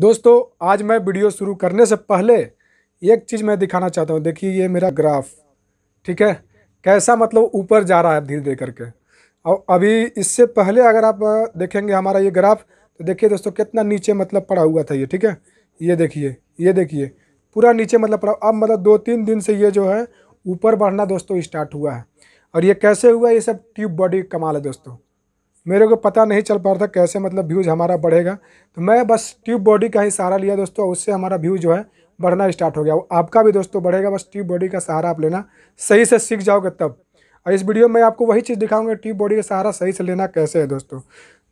दोस्तों आज मैं वीडियो शुरू करने से पहले एक चीज़ मैं दिखाना चाहता हूँ देखिए ये मेरा ग्राफ ठीक है कैसा मतलब ऊपर जा रहा है धीरे धीरे करके और अभी इससे पहले अगर आप देखेंगे हमारा ये ग्राफ तो देखिए दोस्तों कितना नीचे मतलब पड़ा हुआ था ये ठीक है ये देखिए ये देखिए पूरा नीचे मतलब पड़ा अब मतलब दो तीन दिन से ये जो है ऊपर बढ़ना दोस्तों स्टार्ट हुआ है और ये कैसे हुआ ये सब ट्यूब बॉडी कमाल है दोस्तों मेरे को पता नहीं चल पा रहा था कैसे मतलब व्यूज़ हमारा बढ़ेगा तो मैं बस ट्यूब बॉडी का ही सहारा लिया दोस्तों उससे हमारा व्यूज़ जो है बढ़ना स्टार्ट हो गया आपका भी दोस्तों बढ़ेगा बस ट्यूब बॉडी का सहारा आप लेना सही से सीख जाओगे तब और इस वीडियो में आपको वही चीज़ दिखाऊंगा ट्यूब बॉडी का सहारा सही से लेना कैसे है दोस्तों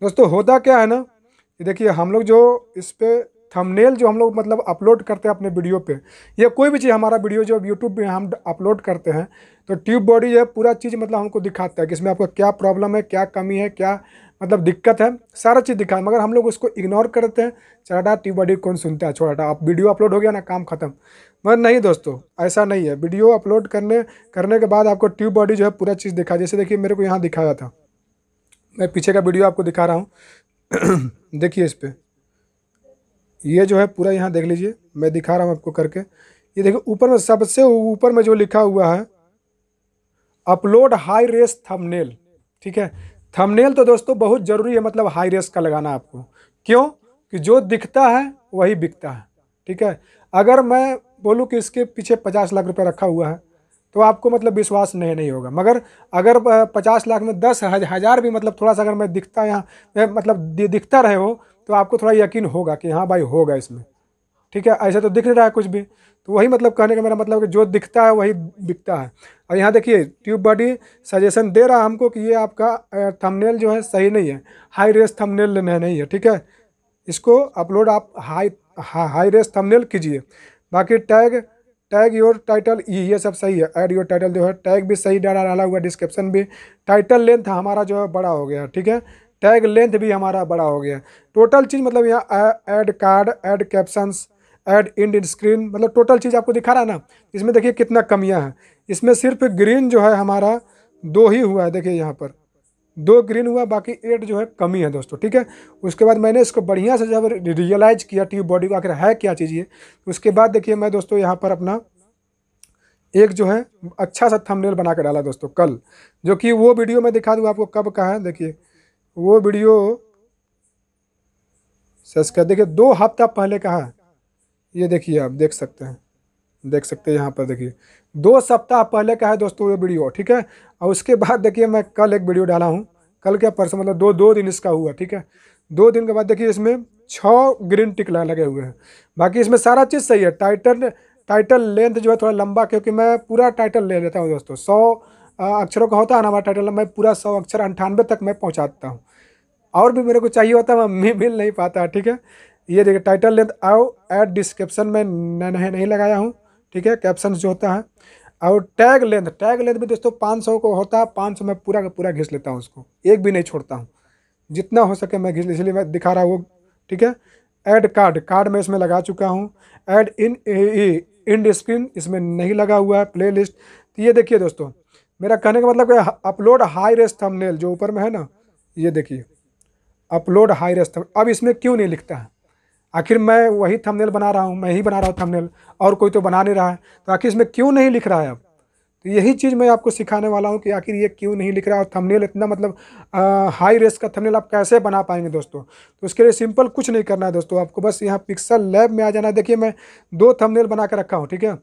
दोस्तों होता क्या है ना देखिए हम लोग जो इस पर थंबनेल जो हम लोग मतलब अपलोड करते हैं अपने वीडियो पे या कोई भी चीज़ हमारा वीडियो जो यूट्यूब पे हम अपलोड करते हैं तो ट्यूब बॉडी जो है पूरा चीज़ मतलब हमको दिखाता है कि इसमें आपका क्या प्रॉब्लम है क्या कमी है क्या मतलब दिक्कत है सारा चीज़ दिखा मगर हम लोग उसको इग्नोर करते हैं चढ़ाटा ट्यूब बॉडी कौन सुनता है छोटा आप वीडियो अपलोड हो गया ना काम खत्म मगर नहीं दोस्तों ऐसा नहीं है वीडियो अपलोड करने करने के बाद आपको ट्यूब बॉडी जो है पूरा चीज़ दिखा जैसे देखिए मेरे को यहाँ दिखाया था मैं पीछे का वीडियो आपको दिखा रहा हूँ देखिए इस पर ये जो है पूरा यहाँ देख लीजिए मैं दिखा रहा हूँ आपको करके ये देखिए ऊपर में सबसे ऊपर में जो लिखा हुआ है अपलोड हाई रेस थमनेल ठीक है थमनेल तो दोस्तों बहुत ज़रूरी है मतलब हाई रेस का लगाना आपको क्यों कि जो दिखता है वही बिकता है ठीक है अगर मैं बोलूँ कि इसके पीछे पचास लाख रुपये रखा हुआ है तो आपको मतलब विश्वास नहीं नहीं होगा मगर अगर पचास लाख में दस हज़ार भी मतलब थोड़ा सा अगर मैं दिखता यहाँ मतलब दिखता रहे हो तो आपको थोड़ा यकीन होगा कि हाँ भाई होगा इसमें ठीक है ऐसा तो दिख नहीं रहा है कुछ भी तो वही मतलब कहने का मेरा मतलब कि जो दिखता है वही बिकता है और यहाँ देखिए ट्यूब बॉडी सजेशन दे रहा है हमको कि ये आपका थंबनेल जो है सही नहीं है हाई रेस थंबनेल लेना नहीं है ठीक है इसको अपलोड आप हाई हा, हाई रेस थंबनेल कीजिए बाकी टैग टैग योर टाइटल ये सब सही है एड योर टाइटल जो है टैग भी सही डाला डाला हुआ डिस्क्रिप्शन भी टाइटल लेंथ हमारा जो है बड़ा हो गया ठीक है टैग लेंथ भी हमारा बड़ा हो गया टोटल चीज़ मतलब यहाँ add card add captions add end screen मतलब टोटल चीज़ आपको दिखा रहा है ना इसमें देखिए कितना कमियाँ हैं इसमें सिर्फ ग्रीन जो है हमारा दो ही हुआ है देखिए यहाँ पर दो ग्रीन हुआ बाकी एट जो है कमी है दोस्तों ठीक है उसके बाद मैंने इसको बढ़िया से जब रियलाइज किया ट्यूब बॉडी को आखिर है क्या चीज़ ये उसके बाद देखिए मैं दोस्तों यहाँ पर अपना एक जो है अच्छा सा थंबनेल बना के डाला दोस्तों कल जो कि वो वीडियो मैं दिखा दूँ आपको कब का है देखिए वो वीडियो सर्च कर देखिए दो हफ्ता पहले कहा ये देखिए आप देख सकते हैं देख सकते हैं यहाँ पर देखिए दो सप्ताह पहले का है दोस्तों ये वीडियो ठीक है और उसके बाद देखिए मैं कल एक वीडियो डाला हूँ कल क्या परसों मतलब दो दो दिन इसका हुआ ठीक है दो दिन के बाद देखिए इसमें छः ग्रीन टिक लगे हुए हैं बाकी इसमें सारा चीज़ सही है टाइटल टाइटल लेंथ जो है थोड़ा लंबा क्योंकि मैं पूरा टाइटल ले लेता हूँ दोस्तों सौ अक्षरों का होता है ना हमारा टाइटल मैं पूरा सौ अक्षर अंठानवे तक मैं पहुँचाता हूँ और भी मेरे को चाहिए होता है मैं मिल नहीं पाता ठीक है ये देखिए टाइटल लेंथ आओ एड डिस्क्रिप्शन में नहीं, नहीं लगाया हूँ ठीक है कैप्शन जो होता है और टैग लेंथ टैग लेंथ भी दोस्तों पाँच सौ को होता है पाँच सौ मैं पूरा का पूरा घिस लेता हूँ उसको एक भी नहीं छोड़ता हूँ जितना हो सके मैं घिस इसलिए मैं दिखा रहा हूँ ठीक है ऐड कार्ड कार्ड मैं इसमें लगा चुका हूँ ऐड इन इंड स्क्रीन इसमें नहीं लगा हुआ है प्ले लिस्ट तो ये देखिए दोस्तों मेरा कहने का मतलब अपलोड हाई रेस्ट थंबनेल जो ऊपर में है ना ये देखिए अपलोड हाई रेस्ट थंबनेल अब इसमें क्यों नहीं लिखता है आखिर मैं वही थंबनेल बना रहा हूँ मैं ही बना रहा हूँ थंबनेल और कोई तो बना नहीं रहा है तो आखिर इसमें क्यों नहीं लिख रहा है अब तो यही चीज़ मैं आपको सिखाने वाला हूँ कि आखिर ये क्यों नहीं लिख रहा और थंबनेल इतना मतलब आ, हाई रेस्ट का थंबनेल आप कैसे बना पाएंगे दोस्तों तो उसके लिए सिंपल कुछ नहीं करना है दोस्तों आपको बस यहाँ पिक्सल लैब में आ जाना है देखिए मैं दो थंबनेल बना के रखा हूँ ठीक है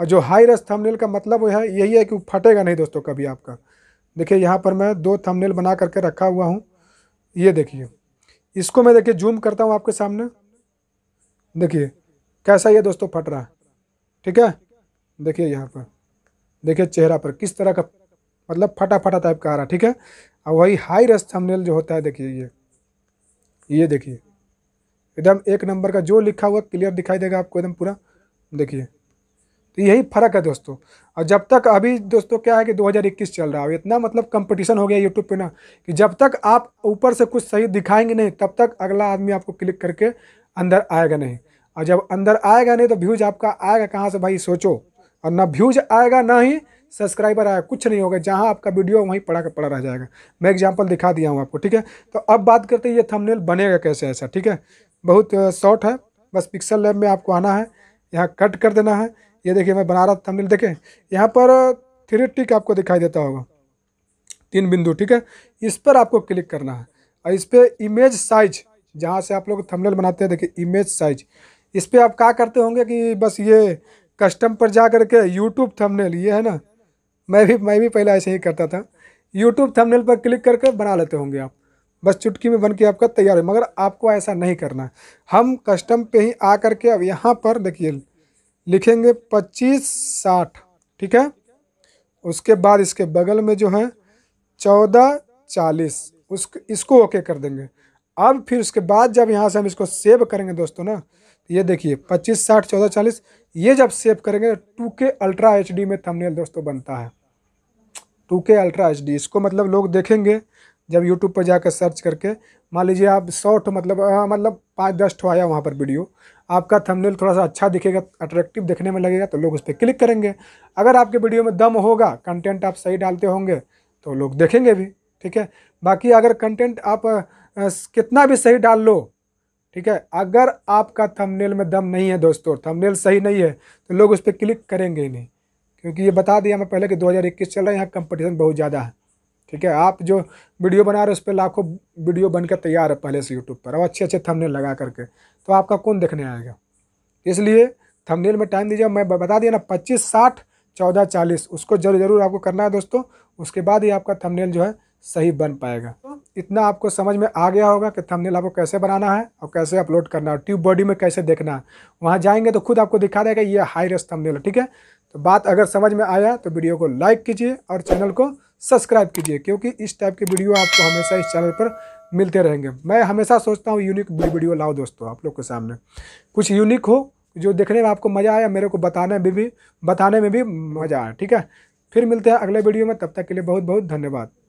और जो हाई रस थंबनेल का मतलब वो है यही है कि वो फटेगा नहीं दोस्तों कभी आपका देखिए यहाँ पर मैं दो थंबनेल बना करके रखा हुआ हूँ ये देखिए इसको मैं देखिए जूम करता हूँ आपके सामने देखिए कैसा ये दोस्तों फट रहा है ठीक है देखिए यहाँ पर देखिए चेहरा पर किस तरह का मतलब फटा फटा टाइप का आ रहा है ठीक है और वही हाई रस थंबनेल जो होता है देखिए ये ये देखिए एकदम एक नंबर का जो लिखा हुआ क्लियर दिखाई देगा आपको एकदम पूरा देखिए तो यही फ़र्क है दोस्तों और जब तक अभी दोस्तों क्या है कि 2021 चल रहा है इतना मतलब कंपटीशन हो गया यूट्यूब पे ना कि जब तक आप ऊपर से कुछ सही दिखाएंगे नहीं तब तक अगला आदमी आपको क्लिक करके अंदर आएगा नहीं और जब अंदर आएगा नहीं तो व्यूज़ आपका आएगा कहाँ से भाई सोचो और ना व्यूज़ आएगा ना ही सब्सक्राइबर आया कुछ नहीं होगा जहाँ आपका वीडियो वहीं पड़ा का पड़ा रह जाएगा मैं एग्जाम्पल दिखा दिया हूँ आपको ठीक है तो अब बात करते हैं ये थंबनेल बनेगा कैसे ऐसा ठीक है बहुत शॉर्ट है बस पिक्सल लैब में आपको आना है यहाँ कट कर देना है ये देखिए मैं बना रहा था हमने देखें यहाँ पर थ्री टिक आपको दिखाई देता होगा तीन बिंदु ठीक है इस पर आपको क्लिक करना है और इस पर इमेज साइज जहाँ से आप लोग थंबनेल बनाते हैं देखिए इमेज साइज इस पर आप क्या करते होंगे कि बस ये कस्टम पर जा कर के यूट्यूब थंबनेल ये है ना मैं भी मैं भी पहले ऐसे ही करता था यूट्यूब थंबनेल पर क्लिक करके बना लेते होंगे आप बस चुटकी में बन के आपका तैयार है मगर आपको ऐसा नहीं करना हम कस्टम पे ही आ करके अब यहाँ पर देखिए लिखेंगे पच्चीस साठ ठीक है उसके बाद इसके बगल में जो है चौदह चालीस उस इसको ओके कर देंगे अब फिर उसके बाद जब यहाँ से हम इसको सेव करेंगे दोस्तों ना तो ये देखिए पच्चीस साठ चौदह चालीस ये जब सेव करेंगे तो टू के अल्ट्रा एच में थंबनेल दोस्तों बनता है टू के अल्ट्रा एच इसको मतलब लोग देखेंगे जब यूट्यूब पर जाकर सर्च करके मान लीजिए आप शॉर्ट मतलब आ, हाँ, मतलब पाँच दस ठो आया वहाँ पर वीडियो आपका थंबनेल थोड़ा सा अच्छा दिखेगा अट्रैक्टिव दिखने में लगेगा तो लोग उस पर क्लिक करेंगे अगर आपके वीडियो में दम होगा कंटेंट आप सही डालते होंगे तो लोग देखेंगे भी ठीक है बाकी अगर कंटेंट आप कितना भी सही डाल लो ठीक है अगर आपका थंबनेल में दम नहीं है दोस्तों थंबनेल सही नहीं है तो लोग उस पर क्लिक करेंगे ही नहीं क्योंकि ये बता दिया मैं पहले कि 2021 चल रहा है यहाँ कंपटीशन बहुत ज़्यादा है ठीक है आप जो वीडियो बना रहे हो उस पर लाखों वीडियो बनकर तैयार है पहले से यूट्यूब पर और अच्छे अच्छे थंबनेल लगा करके तो आपका कौन देखने आएगा इसलिए थंबनेल में टाइम दीजिए मैं बता दिया ना पच्चीस साठ चौदह चालीस उसको जरूर जरूर आपको करना है दोस्तों उसके बाद ही आपका थंबनेल जो है सही बन पाएगा तो इतना आपको समझ में आ गया होगा कि थंबनेल आपको कैसे बनाना है और कैसे अपलोड करना है ट्यूब बॉडी में कैसे देखना है वहाँ जाएंगे तो खुद आपको दिखा देगा ये हाई रेस्ट थंबनेल है ठीक है तो बात अगर समझ में आया तो वीडियो को लाइक कीजिए और चैनल को सब्सक्राइब कीजिए क्योंकि इस टाइप के वीडियो आपको हमेशा इस चैनल पर मिलते रहेंगे मैं हमेशा सोचता हूँ यूनिक वीडियो लाओ दोस्तों आप लोग के सामने कुछ यूनिक हो जो देखने में आपको मज़ा आया मेरे को बताने में भी बताने में भी मज़ा आया ठीक है फिर मिलते हैं अगले वीडियो में तब तक के लिए बहुत बहुत धन्यवाद